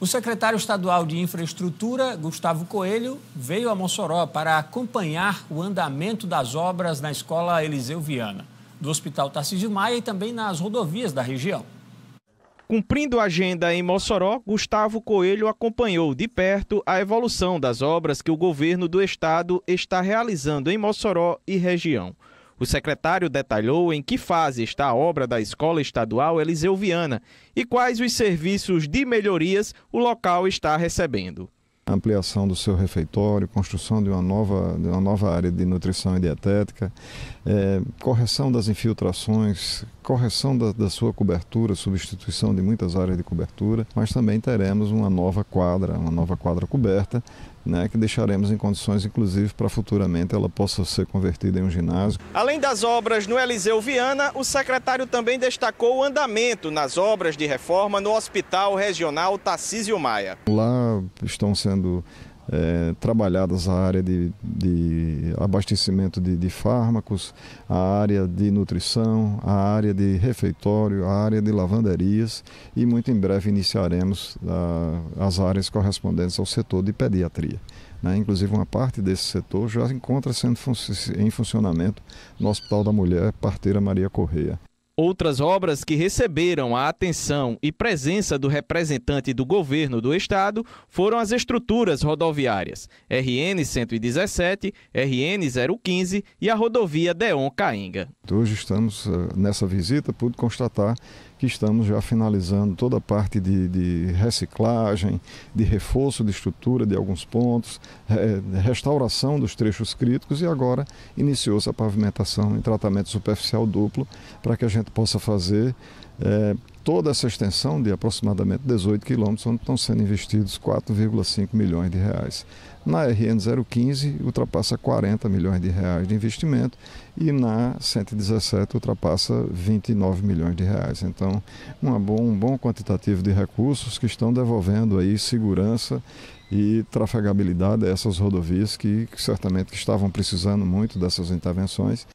O secretário estadual de Infraestrutura, Gustavo Coelho, veio a Mossoró para acompanhar o andamento das obras na Escola Eliseu Viana, do Hospital Tarcísio Maia e também nas rodovias da região. Cumprindo a agenda em Mossoró, Gustavo Coelho acompanhou de perto a evolução das obras que o governo do estado está realizando em Mossoró e região. O secretário detalhou em que fase está a obra da Escola Estadual Eliseu Viana e quais os serviços de melhorias o local está recebendo. ampliação do seu refeitório, construção de uma nova, de uma nova área de nutrição e dietética, é, correção das infiltrações correção da, da sua cobertura, substituição de muitas áreas de cobertura, mas também teremos uma nova quadra, uma nova quadra coberta, né, que deixaremos em condições, inclusive, para futuramente ela possa ser convertida em um ginásio. Além das obras no Eliseu Viana, o secretário também destacou o andamento nas obras de reforma no Hospital Regional Tarcísio Maia. Lá estão sendo é, trabalhadas a área de, de abastecimento de, de, fármacos, a área de nutrição, a área de refeitório, a área de lavanderias e muito em breve iniciaremos a, as áreas correspondentes ao setor de pediatria. Né? Inclusive, uma parte desse setor já encontra sendo fun em funcionamento no Hospital da Mulher Parteira Maria Correia. Outras obras que receberam a atenção e presença do representante do governo do estado foram as estruturas rodoviárias RN 117, RN 015 e a rodovia Deon Cainga. Hoje estamos eh, nessa visita, pude constatar que estamos já finalizando toda a parte de, de reciclagem, de reforço de estrutura de alguns pontos, restauração dos trechos críticos e agora iniciou-se a pavimentação em tratamento superficial duplo para que a gente possa fazer é, toda essa extensão de aproximadamente 18 quilômetros, onde estão sendo investidos 4,5 milhões de reais. Na RN 015 ultrapassa 40 milhões de reais de investimento e na 117 ultrapassa 29 milhões de reais. Então, bom, um bom quantitativo de recursos que estão devolvendo aí segurança e trafegabilidade a essas rodovias que, que certamente estavam precisando muito dessas intervenções.